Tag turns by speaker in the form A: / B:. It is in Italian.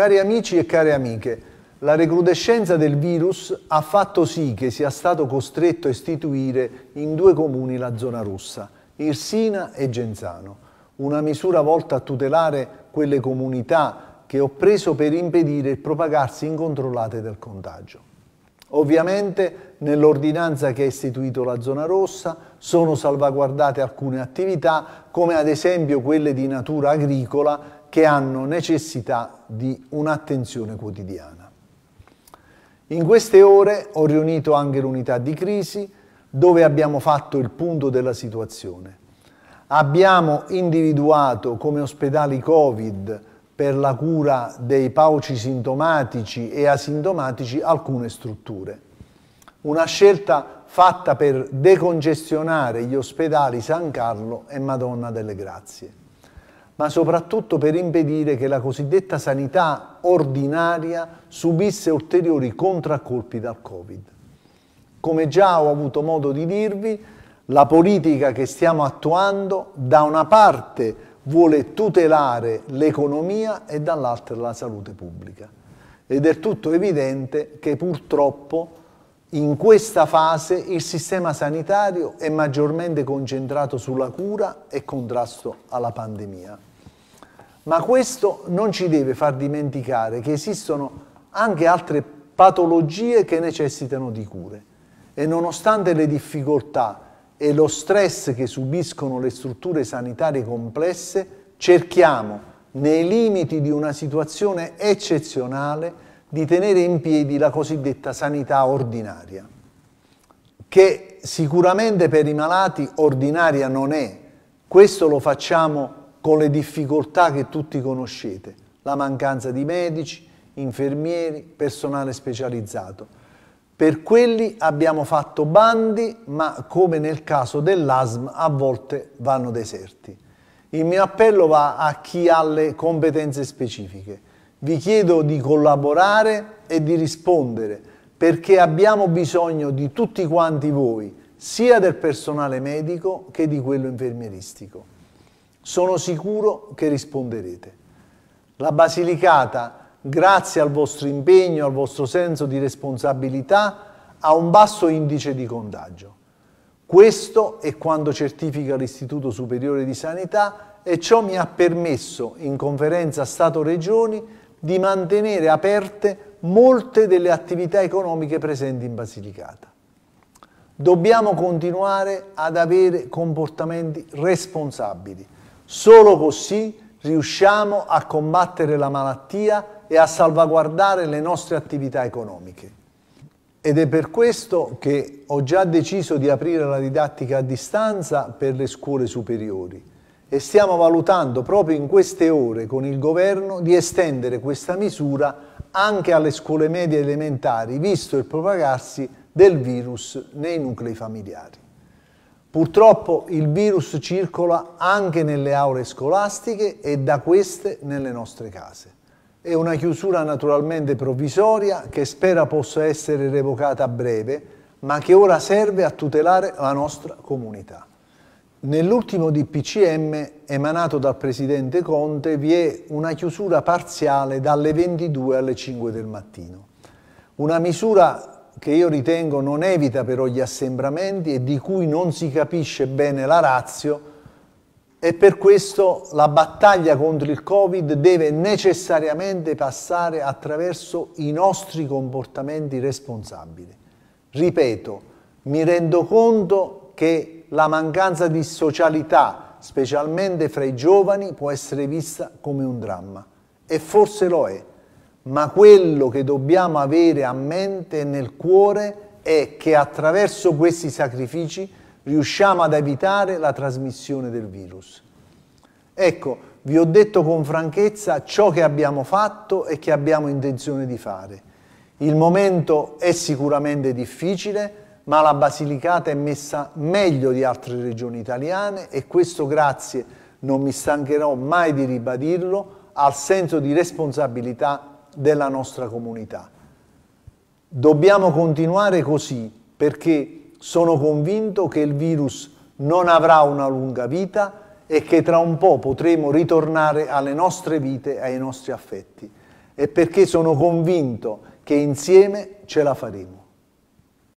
A: Cari amici e care amiche, la recrudescenza del virus ha fatto sì che sia stato costretto a istituire in due comuni la zona rossa, Irsina e Genzano, una misura volta a tutelare quelle comunità che ho preso per impedire il propagarsi incontrollate del contagio. Ovviamente nell'ordinanza che ha istituito la zona rossa sono salvaguardate alcune attività come ad esempio quelle di natura agricola che hanno necessità di un'attenzione quotidiana. In queste ore ho riunito anche l'unità di crisi dove abbiamo fatto il punto della situazione. Abbiamo individuato come ospedali Covid per la cura dei pauci sintomatici e asintomatici alcune strutture. Una scelta fatta per decongestionare gli ospedali San Carlo e Madonna delle Grazie ma soprattutto per impedire che la cosiddetta sanità ordinaria subisse ulteriori contraccolpi dal Covid. Come già ho avuto modo di dirvi, la politica che stiamo attuando da una parte vuole tutelare l'economia e dall'altra la salute pubblica. Ed è tutto evidente che purtroppo in questa fase il sistema sanitario è maggiormente concentrato sulla cura e contrasto alla pandemia ma questo non ci deve far dimenticare che esistono anche altre patologie che necessitano di cure e nonostante le difficoltà e lo stress che subiscono le strutture sanitarie complesse, cerchiamo, nei limiti di una situazione eccezionale, di tenere in piedi la cosiddetta sanità ordinaria, che sicuramente per i malati ordinaria non è. Questo lo facciamo con le difficoltà che tutti conoscete, la mancanza di medici, infermieri, personale specializzato. Per quelli abbiamo fatto bandi, ma come nel caso dell'ASM a volte vanno deserti. Il mio appello va a chi ha le competenze specifiche. Vi chiedo di collaborare e di rispondere perché abbiamo bisogno di tutti quanti voi, sia del personale medico che di quello infermieristico. Sono sicuro che risponderete. La Basilicata, grazie al vostro impegno, al vostro senso di responsabilità, ha un basso indice di contagio. Questo è quanto certifica l'Istituto Superiore di Sanità e ciò mi ha permesso, in conferenza Stato-Regioni, di mantenere aperte molte delle attività economiche presenti in Basilicata. Dobbiamo continuare ad avere comportamenti responsabili, Solo così riusciamo a combattere la malattia e a salvaguardare le nostre attività economiche. Ed è per questo che ho già deciso di aprire la didattica a distanza per le scuole superiori e stiamo valutando proprio in queste ore con il governo di estendere questa misura anche alle scuole medie elementari, visto il propagarsi del virus nei nuclei familiari. Purtroppo il virus circola anche nelle aule scolastiche e da queste nelle nostre case. È una chiusura naturalmente provvisoria che spera possa essere revocata a breve, ma che ora serve a tutelare la nostra comunità. Nell'ultimo DPCM emanato dal Presidente Conte vi è una chiusura parziale dalle 22 alle 5 del mattino. Una misura che io ritengo non evita però gli assembramenti e di cui non si capisce bene la razio e per questo la battaglia contro il Covid deve necessariamente passare attraverso i nostri comportamenti responsabili. Ripeto, mi rendo conto che la mancanza di socialità, specialmente fra i giovani, può essere vista come un dramma e forse lo è, ma quello che dobbiamo avere a mente e nel cuore è che attraverso questi sacrifici riusciamo ad evitare la trasmissione del virus. Ecco, vi ho detto con franchezza ciò che abbiamo fatto e che abbiamo intenzione di fare. Il momento è sicuramente difficile, ma la Basilicata è messa meglio di altre regioni italiane e questo grazie, non mi stancherò mai di ribadirlo, al senso di responsabilità della nostra comunità. Dobbiamo continuare così perché sono convinto che il virus non avrà una lunga vita e che tra un po' potremo ritornare alle nostre vite, ai nostri affetti. E perché sono convinto che insieme ce la faremo.